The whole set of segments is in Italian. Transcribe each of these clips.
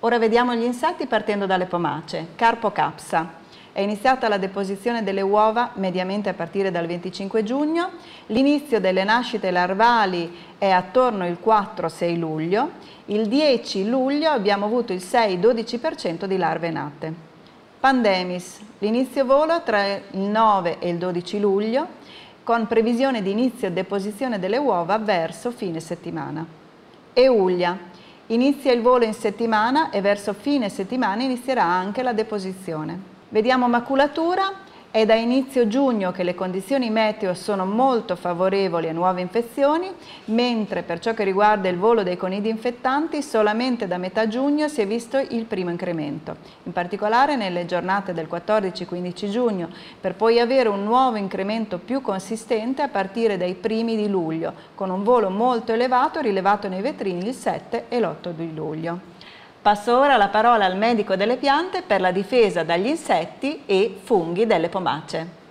Ora vediamo gli insetti partendo dalle pomace. Carpo capsa. È iniziata la deposizione delle uova mediamente a partire dal 25 giugno. L'inizio delle nascite larvali è attorno il 4-6 luglio. Il 10 luglio abbiamo avuto il 6-12% di larve nate. Pandemis. L'inizio volo tra il 9 e il 12 luglio con previsione di inizio deposizione delle uova verso fine settimana. Euglia. Inizia il volo in settimana e verso fine settimana inizierà anche la deposizione. Vediamo maculatura, è da inizio giugno che le condizioni meteo sono molto favorevoli a nuove infezioni, mentre per ciò che riguarda il volo dei conidi infettanti solamente da metà giugno si è visto il primo incremento. In particolare nelle giornate del 14-15 giugno, per poi avere un nuovo incremento più consistente a partire dai primi di luglio, con un volo molto elevato rilevato nei vetrini il 7 e l'8 di luglio. Passo ora la parola al medico delle piante per la difesa dagli insetti e funghi delle pomace.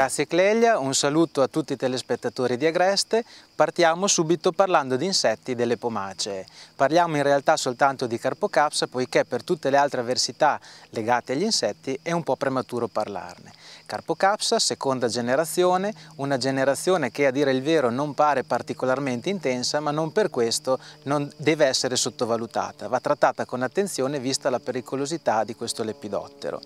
Grazie Clelia, un saluto a tutti i telespettatori di Agreste. Partiamo subito parlando di insetti delle pomacee. Parliamo in realtà soltanto di Carpocapsa, poiché per tutte le altre avversità legate agli insetti è un po' prematuro parlarne. Carpocapsa, seconda generazione, una generazione che a dire il vero non pare particolarmente intensa ma non per questo non deve essere sottovalutata. Va trattata con attenzione vista la pericolosità di questo lepidottero.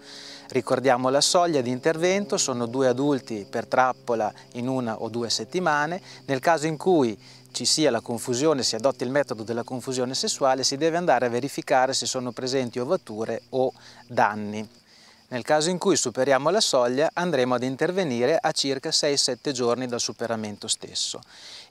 Ricordiamo la soglia di intervento, sono due adulti colti per trappola in una o due settimane. Nel caso in cui ci sia la confusione, si adotti il metodo della confusione sessuale, si deve andare a verificare se sono presenti ovature o danni. Nel caso in cui superiamo la soglia andremo ad intervenire a circa 6-7 giorni dal superamento stesso.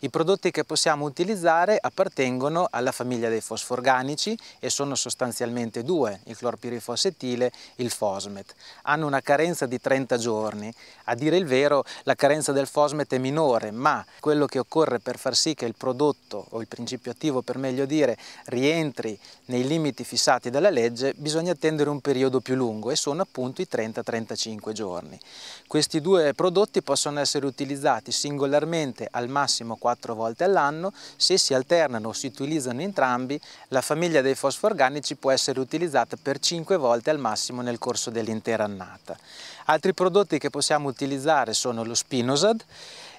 I prodotti che possiamo utilizzare appartengono alla famiglia dei fosforganici e sono sostanzialmente due, il clorpirifossetile e il fosmet. Hanno una carenza di 30 giorni. A dire il vero, la carenza del fosmet è minore, ma quello che occorre per far sì che il prodotto, o il principio attivo per meglio dire, rientri nei limiti fissati dalla legge, bisogna attendere un periodo più lungo e sono appunto i 30-35 giorni. Questi due prodotti possono essere utilizzati singolarmente al massimo 4 3 volte all'anno. Se si alternano o si utilizzano entrambi, la famiglia dei fosforganici può essere utilizzata per 5 volte al massimo nel corso dell'intera annata. Altri prodotti che possiamo utilizzare sono lo spinosad,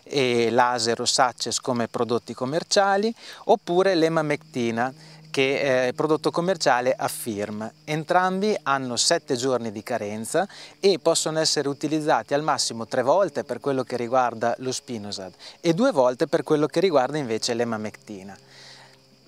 e l'ase rosaces come prodotti commerciali, oppure l'emamectina che è eh, prodotto commerciale a firm. Entrambi hanno 7 giorni di carenza e possono essere utilizzati al massimo 3 volte per quello che riguarda lo spinosad e 2 volte per quello che riguarda invece l'emamectina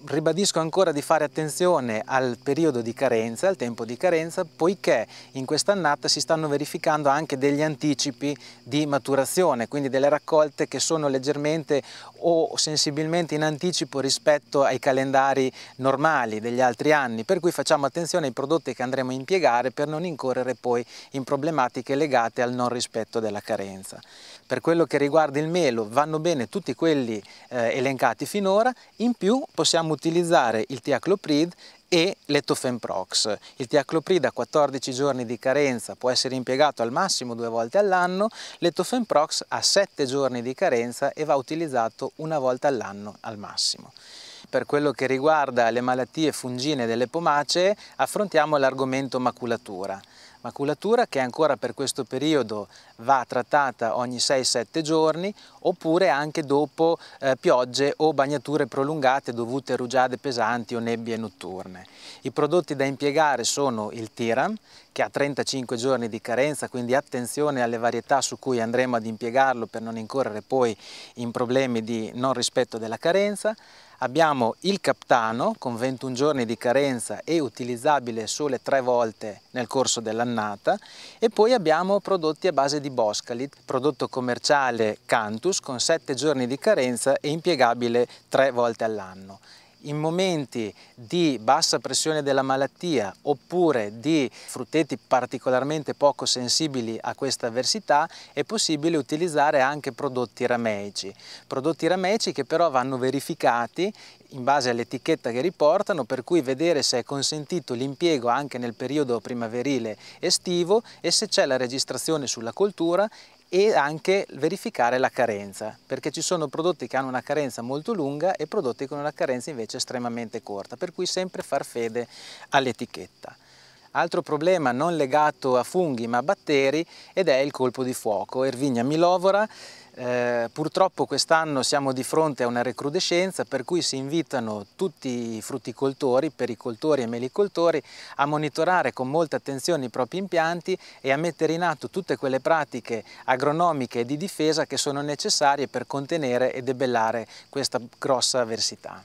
ribadisco ancora di fare attenzione al periodo di carenza, al tempo di carenza, poiché in quest'annata si stanno verificando anche degli anticipi di maturazione, quindi delle raccolte che sono leggermente o sensibilmente in anticipo rispetto ai calendari normali degli altri anni, per cui facciamo attenzione ai prodotti che andremo a impiegare per non incorrere poi in problematiche legate al non rispetto della carenza. Per quello che riguarda il melo vanno bene tutti quelli eh, elencati finora, in più possiamo possiamo utilizzare il tiacloprid e l'etofenprox. Il tiacloprid a 14 giorni di carenza può essere impiegato al massimo due volte all'anno, l'etofenprox a 7 giorni di carenza e va utilizzato una volta all'anno al massimo. Per quello che riguarda le malattie fungine delle pomacee affrontiamo l'argomento maculatura maculatura che ancora per questo periodo va trattata ogni 6-7 giorni oppure anche dopo eh, piogge o bagnature prolungate dovute a rugiade pesanti o nebbie notturne. I prodotti da impiegare sono il Tiram che ha 35 giorni di carenza, quindi attenzione alle varietà su cui andremo ad impiegarlo per non incorrere poi in problemi di non rispetto della carenza. Abbiamo il Captano con 21 giorni di carenza e utilizzabile sole tre volte nel corso dell'anno annata e poi abbiamo prodotti a base di Boscalit, prodotto commerciale Cantus con 7 giorni di carenza e impiegabile 3 volte all'anno in momenti di bassa pressione della malattia oppure di frutteti particolarmente poco sensibili a questa avversità è possibile utilizzare anche prodotti rameici. Prodotti rameici che però vanno verificati in base all'etichetta che riportano per cui vedere se è consentito l'impiego anche nel periodo primaverile estivo e se c'è la registrazione sulla coltura e anche verificare la carenza, perché ci sono prodotti che hanno una carenza molto lunga e prodotti con una carenza invece estremamente corta, per cui sempre far fede all'etichetta. Altro problema non legato a funghi ma a batteri ed è il colpo di fuoco. Ervinia milovora eh, purtroppo quest'anno siamo di fronte a una recrudescenza per cui si invitano tutti i frutticoltori, pericoltori e melicoltori a monitorare con molta attenzione i propri impianti e a mettere in atto tutte quelle pratiche agronomiche e di difesa che sono necessarie per contenere e debellare questa grossa avversità.